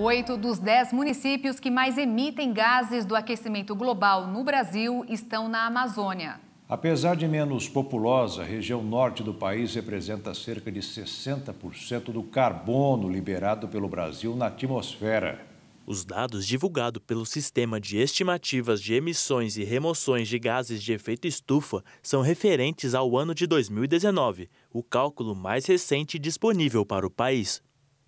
Oito dos dez municípios que mais emitem gases do aquecimento global no Brasil estão na Amazônia. Apesar de menos populosa, a região norte do país representa cerca de 60% do carbono liberado pelo Brasil na atmosfera. Os dados divulgados pelo Sistema de Estimativas de Emissões e Remoções de Gases de Efeito Estufa são referentes ao ano de 2019, o cálculo mais recente disponível para o país.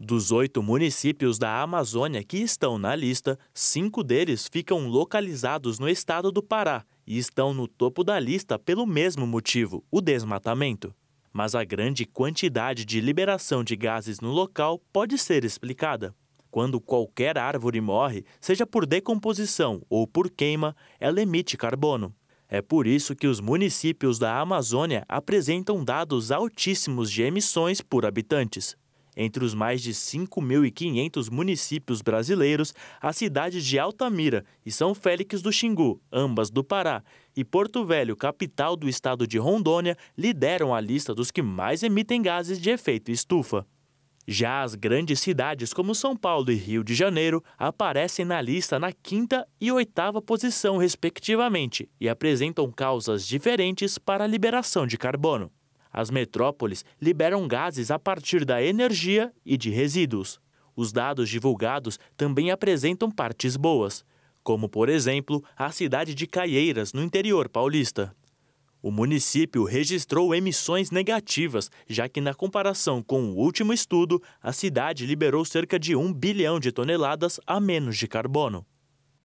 Dos oito municípios da Amazônia que estão na lista, cinco deles ficam localizados no estado do Pará e estão no topo da lista pelo mesmo motivo, o desmatamento. Mas a grande quantidade de liberação de gases no local pode ser explicada. Quando qualquer árvore morre, seja por decomposição ou por queima, ela emite carbono. É por isso que os municípios da Amazônia apresentam dados altíssimos de emissões por habitantes. Entre os mais de 5.500 municípios brasileiros, as cidades de Altamira e São Félix do Xingu, ambas do Pará, e Porto Velho, capital do estado de Rondônia, lideram a lista dos que mais emitem gases de efeito estufa. Já as grandes cidades como São Paulo e Rio de Janeiro aparecem na lista na quinta e oitava posição, respectivamente, e apresentam causas diferentes para a liberação de carbono. As metrópoles liberam gases a partir da energia e de resíduos. Os dados divulgados também apresentam partes boas, como, por exemplo, a cidade de Caieiras, no interior paulista. O município registrou emissões negativas, já que, na comparação com o último estudo, a cidade liberou cerca de 1 bilhão de toneladas a menos de carbono.